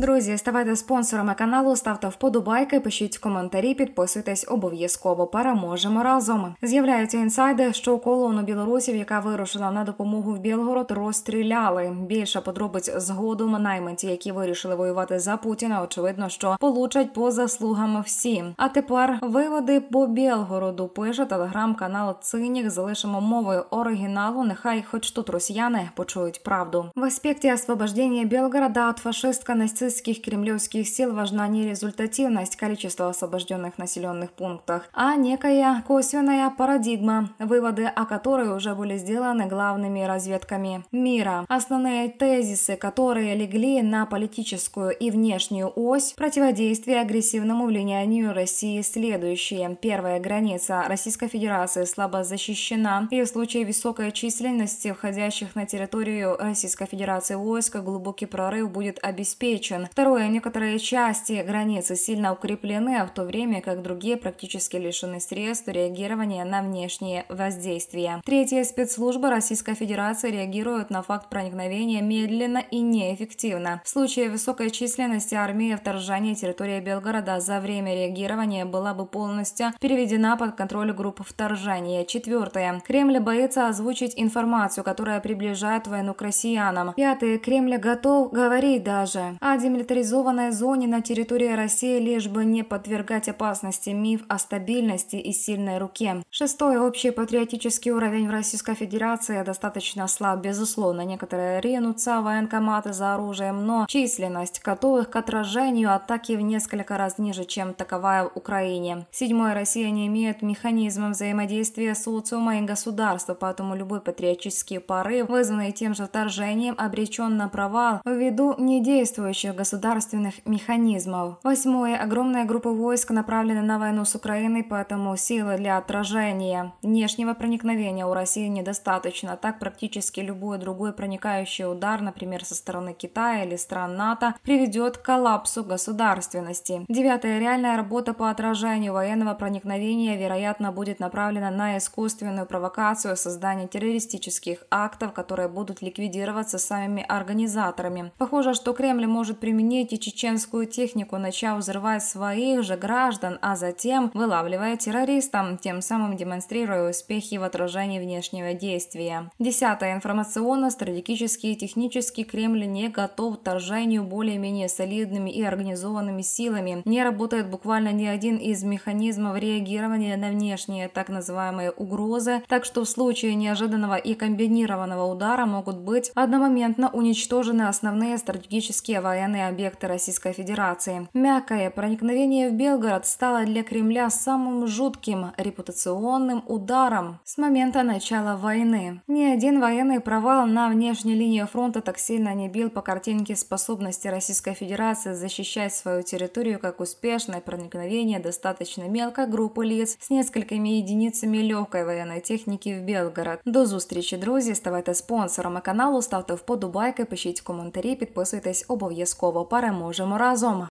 Друзі, ставайте спонсорами каналу, ставте вподобайки, пишіть коментарі, підписуйтесь обов'язково. Переможемо разом. З'являються інсайди, що колону білорусів, яка вирушила на допомогу в Білгород, розстріляли. Більше подробиць згодом найманці, які вирішили воювати за Путіна. Очевидно, що получать по заслугам всі. А тепер виводи по Білгороду пише телеграм-канал Цинік. Залишимо мовою оригіналу. Нехай, хоч тут росіяни почують правду. В аспекті освобождення Білгорода от фашистка Насті сепаратистских кремлевских сил важна не результативность количества освобожденных населенных пунктах, а некая косвенная парадигма, выводы о которой уже были сделаны главными разведками мира. Основные тезисы, которые легли на политическую и внешнюю ось противодействия агрессивному влиянию России следующие. Первая граница Российской Федерации слабо защищена и в случае высокой численности входящих на территорию Российской Федерации войск глубокий прорыв будет обеспечен Северин. Второе, некоторые части границы сильно укреплены, а в то время как другие практически лишены средств реагирования на внешние воздействия. Третье, спецслужбы Российской Федерации реагируют на факт проникновения медленно и неэффективно. В случае высокой численности армии вторжения территории Белгорода за время реагирования была бы полностью переведена под контроль групп вторжения. Четвертое. Кремль боится озвучить информацию, которая приближает войну к россиянам. Пятое. Кремль готов говорить даже о демилитаризованной зоне на территории России, лишь бы не подвергать опасности миф о стабильности и сильной руке. Шестой Общий патриотический уровень в Российской Федерации достаточно слаб. Безусловно, некоторые ренутся в военкоматы за оружием, но численность готовых к отражению атаки в несколько раз ниже, чем таковая в Украине. Седьмое. Россия не имеет механизма взаимодействия социума и государства, поэтому любой патриотический порыв, вызванный тем же вторжением, обречен на провал ввиду недействующих государственных механизмов. Восьмое. Огромная группа войск направлена на войну с Украиной, поэтому силы для отражения внешнего проникновения у России недостаточно. Так практически любой другой проникающий удар, например, со стороны Китая или стран НАТО, приведет к коллапсу государственности. Девятое. Реальная работа по отражению военного проникновения, вероятно, будет направлена на искусственную провокацию создания террористических актов, которые будут ликвидироваться самими организаторами. Похоже, что Кремль может при применить чеченскую технику, начав взрывать своих же граждан, а затем вылавливая террористам, тем самым демонстрируя успехи в отражении внешнего действия. Десятое. Информационно-стратегически и технически Кремль не готов к вторжению более-менее солидными и организованными силами. Не работает буквально ни один из механизмов реагирования на внешние так называемые угрозы, так что в случае неожиданного и комбинированного удара могут быть одномоментно уничтожены основные стратегические военные важные объекты Российской Федерации. Мягкое проникновение в Белгород стало для Кремля самым жутким репутационным ударом с момента начала войны. Ни один военный провал на внешней линии фронта так сильно не бил по картинке способности Российской Федерации защищать свою территорию как успешное проникновение достаточно мелкой группы лиц с несколькими единицами легкой военной техники в Белгород. До зустрічі, друзі. Ставайте спонсорами каналу, ставте вподобайки, пишіть комментарии, подписывайтесь, обов'язково обов'язково переможемо разом.